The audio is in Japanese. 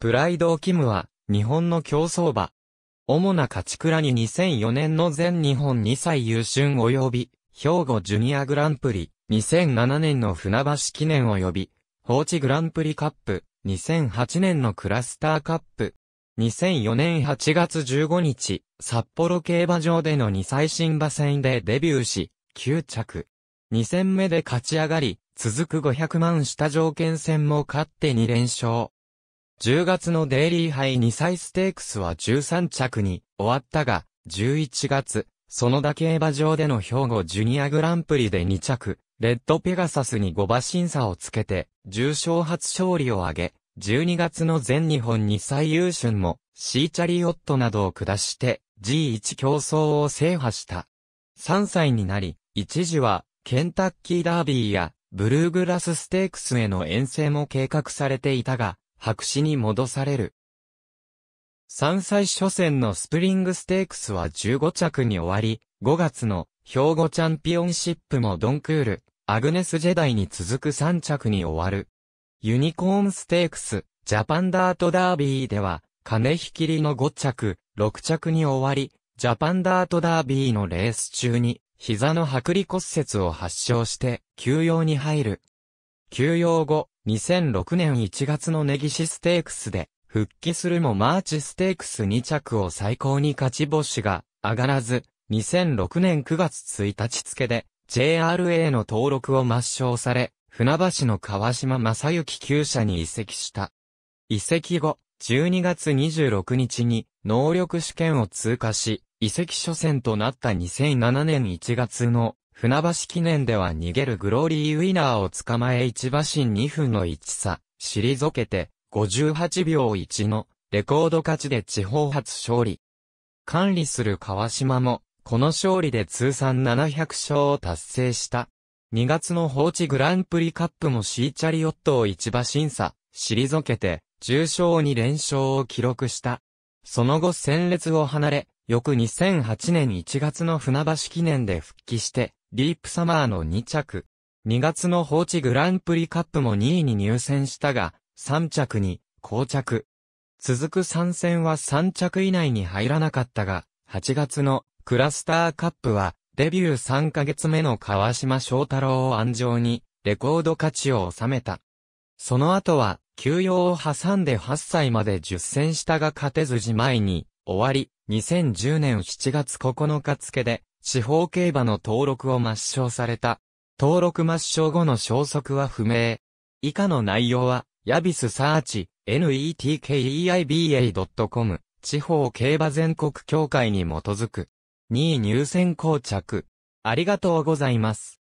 プライド・オキムは、日本の競争馬。主な勝ち倉に2004年の全日本2歳優春及び、兵庫ジュニアグランプリ、2007年の船橋記念及び、放置グランプリカップ、2008年のクラスターカップ、2004年8月15日、札幌競馬場での2最新馬戦でデビューし、9着。2戦目で勝ち上がり、続く500万下条件戦も勝って2連勝。10月のデイリー杯2歳ステークスは13着に終わったが、11月、そのだけ競馬場での兵庫ジュニアグランプリで2着、レッドペガサスに5馬審査をつけて、重賞初勝利を挙げ、12月の全日本2歳優春も、シーチャリオットなどを下して、G1 競争を制覇した。3歳になり、一時は、ケンタッキーダービーや、ブルーグラスステークスへの遠征も計画されていたが、白紙に戻される。山歳初戦のスプリングステークスは15着に終わり、5月の兵庫チャンピオンシップもドンクール、アグネスジェダイに続く3着に終わる。ユニコーンステークス、ジャパンダートダービーでは、金引きりの5着、6着に終わり、ジャパンダートダービーのレース中に、膝の剥離骨折を発症して、休養に入る。休養後、2006年1月のネギシステークスで、復帰するもマーチステークス2着を最高に勝ち星が上がらず、2006年9月1日付で、JRA の登録を抹消され、船橋の川島正幸厩舎に移籍した。移籍後、12月26日に能力試験を通過し、移籍初戦となった2007年1月の船橋記念では逃げるグローリーウィナーを捕まえ1馬身2分の1差、退けて、58秒1のレコード勝ちで地方初勝利。管理する川島も、この勝利で通算700勝を達成した。2月の放置グランプリカップもシーチャリオットを1馬審査、退けて、重賞に連勝を記録した。その後戦列を離れ、翌2008年1月の船橋記念で復帰して、ディープサマーの2着。2月の放置グランプリカップも2位に入選したが、3着に、膠着。続く参戦は3着以内に入らなかったが、8月のクラスターカップは、デビュー3ヶ月目の川島翔太郎を安城に、レコード価値を収めた。その後は、休養を挟んで8歳まで10戦したが勝てずじまいに、終わり、2010年7月9日付で、地方競馬の登録を抹消された。登録抹消後の消息は不明。以下の内容は、ヤビスサーチ、netkeiba.com、地方競馬全国協会に基づく。2位入選膠着。ありがとうございます。